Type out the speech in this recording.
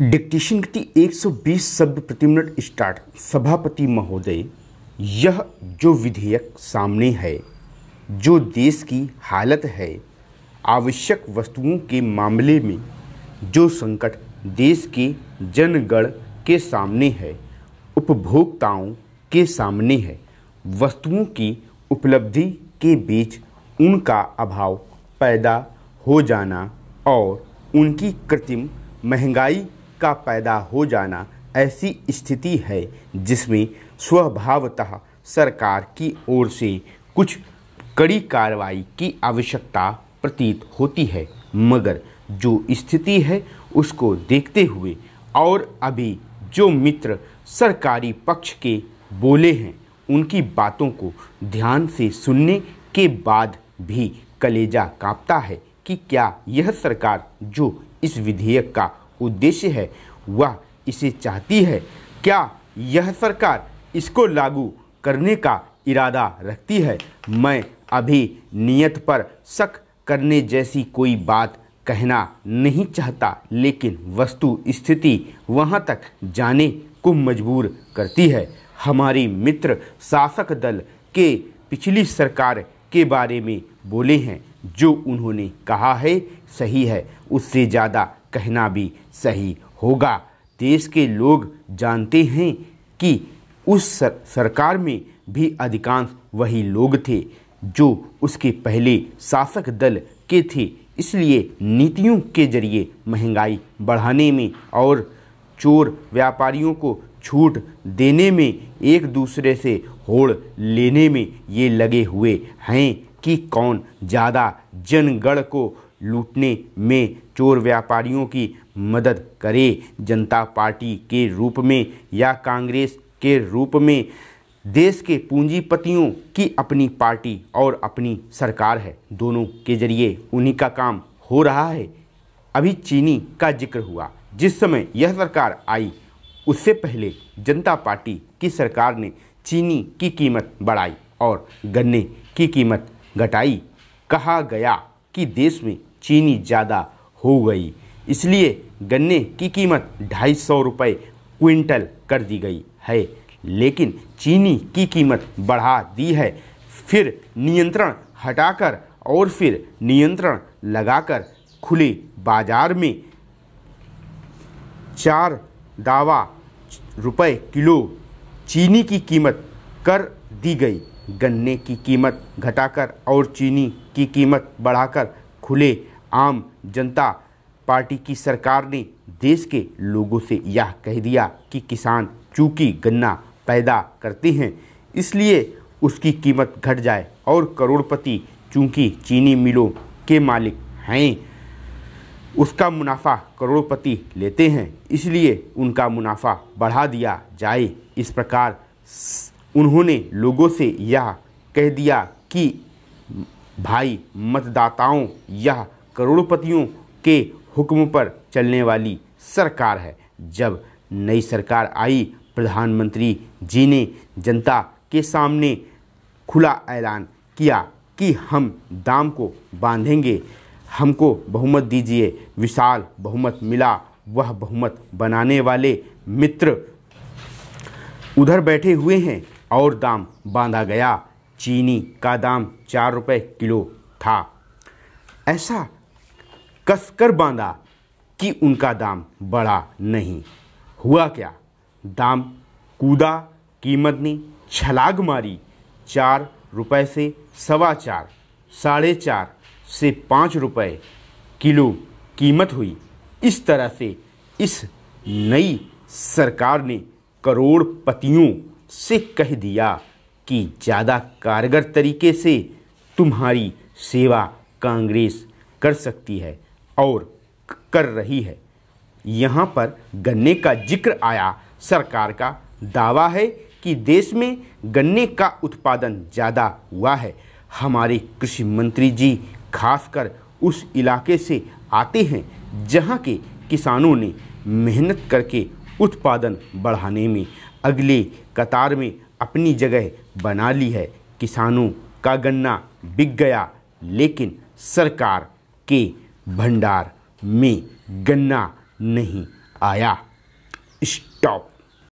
dictation गति 120 शब्द प्रति मिनट स्टार्ट सभापति महोदय यह जो विधेयक सामने है जो देश की हालत है आवश्यक वस्तुओं के मामले में जो संकट देश के जनगण के सामने है उपभोक्ताओं के सामने है वस्तुओं की उपलब्धि के बीच उनका अभाव पैदा हो जाना और उनकी कृत्रिम महंगाई का पैदा हो जाना ऐसी स्थिति है जिसमें स्वभावतः सरकार की ओर से कुछ कड़ी कार्रवाई की आवश्यकता प्रतीत होती है मगर जो स्थिति है उसको देखते हुए और अभी जो मित्र सरकारी पक्ष के बोले हैं उनकी बातों को ध्यान से सुनने के बाद भी कलेजा कांपता है कि क्या यह सरकार जो इस विधेयक का उद्देश्य है वह इसे चाहती है क्या यह सरकार इसको लागू करने का इरादा रखती है मैं अभी नियत पर शक करने जैसी कोई बात कहना नहीं चाहता लेकिन वस्तु स्थिति वहाँ तक जाने को मजबूर करती है हमारी मित्र शासक दल के पिछली सरकार के बारे में बोले हैं जो उन्होंने कहा है सही है उससे ज़्यादा कहना भी सही होगा देश के लोग जानते हैं कि उस सर, सरकार में भी अधिकांश वही लोग थे जो उसके पहले शासक दल के थे इसलिए नीतियों के जरिए महंगाई बढ़ाने में और चोर व्यापारियों को छूट देने में एक दूसरे से होड़ लेने में ये लगे हुए हैं कि कौन ज़्यादा जनगण को लूटने में चोर व्यापारियों की मदद करे जनता पार्टी के रूप में या कांग्रेस के रूप में देश के पूंजीपतियों की अपनी पार्टी और अपनी सरकार है दोनों के जरिए उन्हीं का काम हो रहा है अभी चीनी का जिक्र हुआ जिस समय यह सरकार आई उससे पहले जनता पार्टी की सरकार ने चीनी की कीमत बढ़ाई और गन्ने की कीमत घटाई कहा गया कि देश में चीनी ज़्यादा हो गई इसलिए गन्ने की कीमत ढाई सौ रुपये क्विंटल कर दी गई है लेकिन चीनी की कीमत बढ़ा दी है फिर नियंत्रण हटाकर और फिर नियंत्रण लगाकर खुले बाजार में चार दावा रुपए किलो चीनी की कीमत कर दी गई गन्ने की कीमत घटाकर और चीनी की कीमत बढ़ाकर खुले आम जनता पार्टी की सरकार ने देश के लोगों से यह कह दिया कि किसान चूँकि गन्ना पैदा करते हैं इसलिए उसकी कीमत घट जाए और करोड़पति चूँकि चीनी मिलों के मालिक हैं उसका मुनाफा करोड़पति लेते हैं इसलिए उनका मुनाफा बढ़ा दिया जाए इस प्रकार उन्होंने लोगों से यह कह दिया कि भाई मतदाताओं यह करोड़पतियों के हुक्म पर चलने वाली सरकार है जब नई सरकार आई प्रधानमंत्री जी ने जनता के सामने खुला ऐलान किया कि हम दाम को बांधेंगे हमको बहुमत दीजिए विशाल बहुमत मिला वह बहुमत बनाने वाले मित्र उधर बैठे हुए हैं और दाम बांधा गया चीनी का दाम चार रुपये किलो था ऐसा कसकर बांधा कि उनका दाम बढ़ा नहीं हुआ क्या दाम कूदा कीमत ने छलाग मारी चार रुपए से सवा चार साढ़े चार से पाँच रुपये किलो कीमत हुई इस तरह से इस नई सरकार ने करोड़पतियों से कह दिया कि ज़्यादा कारगर तरीके से तुम्हारी सेवा कांग्रेस कर सकती है और कर रही है यहाँ पर गन्ने का जिक्र आया सरकार का दावा है कि देश में गन्ने का उत्पादन ज़्यादा हुआ है हमारे कृषि मंत्री जी खासकर उस इलाके से आते हैं जहाँ के किसानों ने मेहनत करके उत्पादन बढ़ाने में अगले कतार में अपनी जगह बना ली है किसानों का गन्ना बिक गया लेकिन सरकार के भंडार में गन्ना नहीं आया स्टॉप